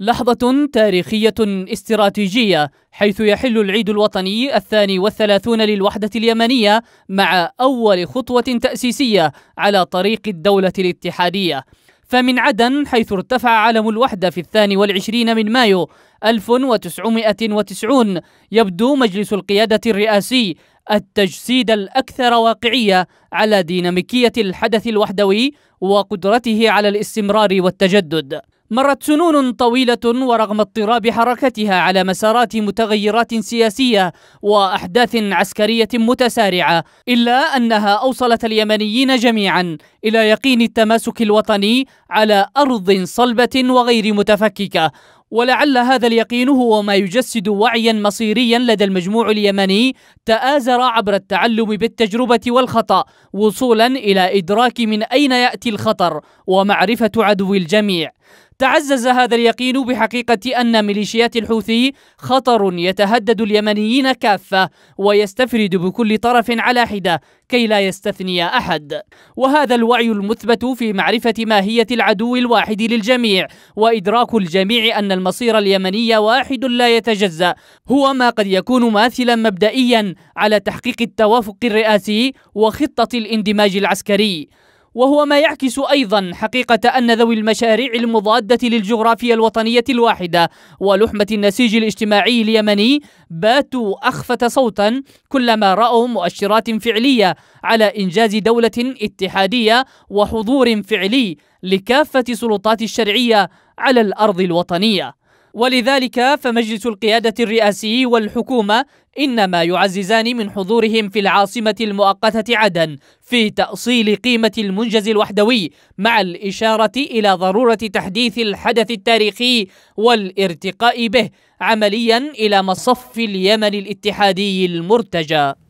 لحظة تاريخية استراتيجية حيث يحل العيد الوطني الثاني والثلاثون للوحدة اليمنية مع أول خطوة تأسيسية على طريق الدولة الاتحادية فمن عدن حيث ارتفع علم الوحدة في الثاني والعشرين من مايو 1990 يبدو مجلس القيادة الرئاسي التجسيد الأكثر واقعية على ديناميكية الحدث الوحدوي وقدرته على الاستمرار والتجدد مرت سنون طويلة ورغم اضطراب حركتها على مسارات متغيرات سياسية وأحداث عسكرية متسارعة إلا أنها أوصلت اليمنيين جميعا إلى يقين التماسك الوطني على أرض صلبة وغير متفككة ولعل هذا اليقين هو ما يجسد وعيا مصيريا لدى المجموع اليمني تآزر عبر التعلم بالتجربة والخطأ وصولا إلى إدراك من أين يأتي الخطر ومعرفة عدو الجميع تعزز هذا اليقين بحقيقة أن ميليشيات الحوثي خطر يتهدد اليمنيين كافة ويستفرد بكل طرف على حدة كي لا يستثني أحد وهذا الوعي المثبت في معرفة ماهية العدو الواحد للجميع وإدراك الجميع أن المصير اليمني واحد لا يتجزأ هو ما قد يكون ماثلا مبدئيا على تحقيق التوافق الرئاسي وخطة الاندماج العسكري وهو ما يعكس أيضا حقيقة أن ذوي المشاريع المضادة للجغرافيا الوطنية الواحدة ولحمة النسيج الاجتماعي اليمني باتوا أخفة صوتا كلما رأوا مؤشرات فعلية على إنجاز دولة اتحادية وحضور فعلي لكافة سلطات الشرعية على الأرض الوطنية ولذلك فمجلس القيادة الرئاسي والحكومة إنما يعززان من حضورهم في العاصمة المؤقتة عدن في تأصيل قيمة المنجز الوحدوي مع الإشارة إلى ضرورة تحديث الحدث التاريخي والارتقاء به عمليا إلى مصف اليمن الاتحادي المرتجى